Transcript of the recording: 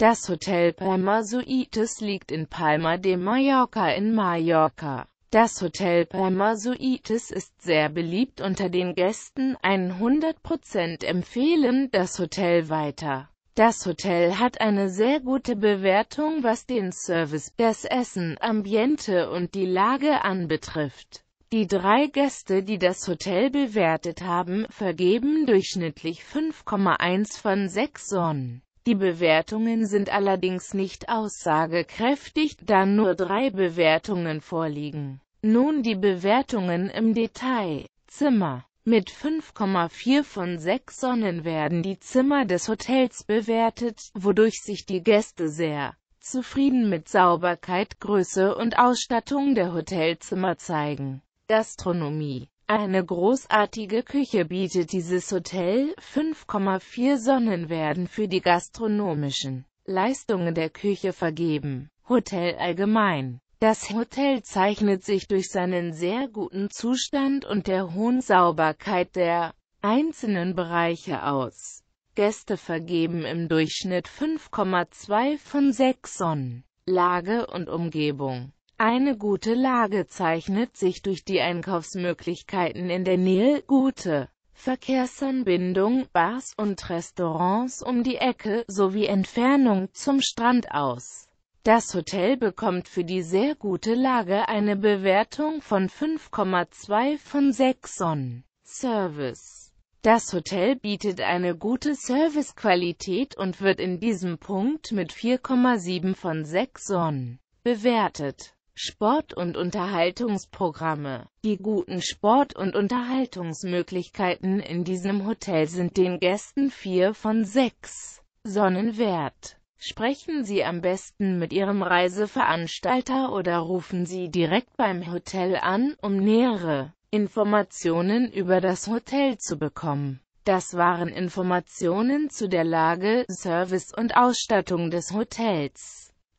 Das Hotel Palma Suites liegt in Palma de Mallorca in Mallorca. Das Hotel Palma Suites ist sehr beliebt unter den Gästen, 100% empfehlen das Hotel weiter. Das Hotel hat eine sehr gute Bewertung, was den Service, das Essen, Ambiente und die Lage anbetrifft. Die drei Gäste, die das Hotel bewertet haben, vergeben durchschnittlich 5,1 von 6 Sonnen. Die Bewertungen sind allerdings nicht aussagekräftig, da nur drei Bewertungen vorliegen. Nun die Bewertungen im Detail. Zimmer mit 5,4 von 6 Sonnen werden die Zimmer des Hotels bewertet, wodurch sich die Gäste sehr zufrieden mit Sauberkeit, Größe und Ausstattung der Hotelzimmer zeigen. Gastronomie eine großartige Küche bietet dieses Hotel, 5,4 Sonnen werden für die gastronomischen Leistungen der Küche vergeben. Hotel allgemein das Hotel zeichnet sich durch seinen sehr guten Zustand und der hohen Sauberkeit der einzelnen Bereiche aus. Gäste vergeben im Durchschnitt 5,2 von 6 Sonnen. Lage und Umgebung eine gute Lage zeichnet sich durch die Einkaufsmöglichkeiten in der Nähe, gute Verkehrsanbindung, Bars und Restaurants um die Ecke sowie Entfernung zum Strand aus. Das Hotel bekommt für die sehr gute Lage eine Bewertung von 5,2 von 6 Sonnen. Service Das Hotel bietet eine gute Servicequalität und wird in diesem Punkt mit 4,7 von 6 Sonnen bewertet. Sport- und Unterhaltungsprogramme. Die guten Sport- und Unterhaltungsmöglichkeiten in diesem Hotel sind den Gästen vier von sechs Sonnen wert. Sprechen Sie am besten mit Ihrem Reiseveranstalter oder rufen Sie direkt beim Hotel an, um nähere Informationen über das Hotel zu bekommen. Das waren Informationen zu der Lage, Service und Ausstattung des Hotels.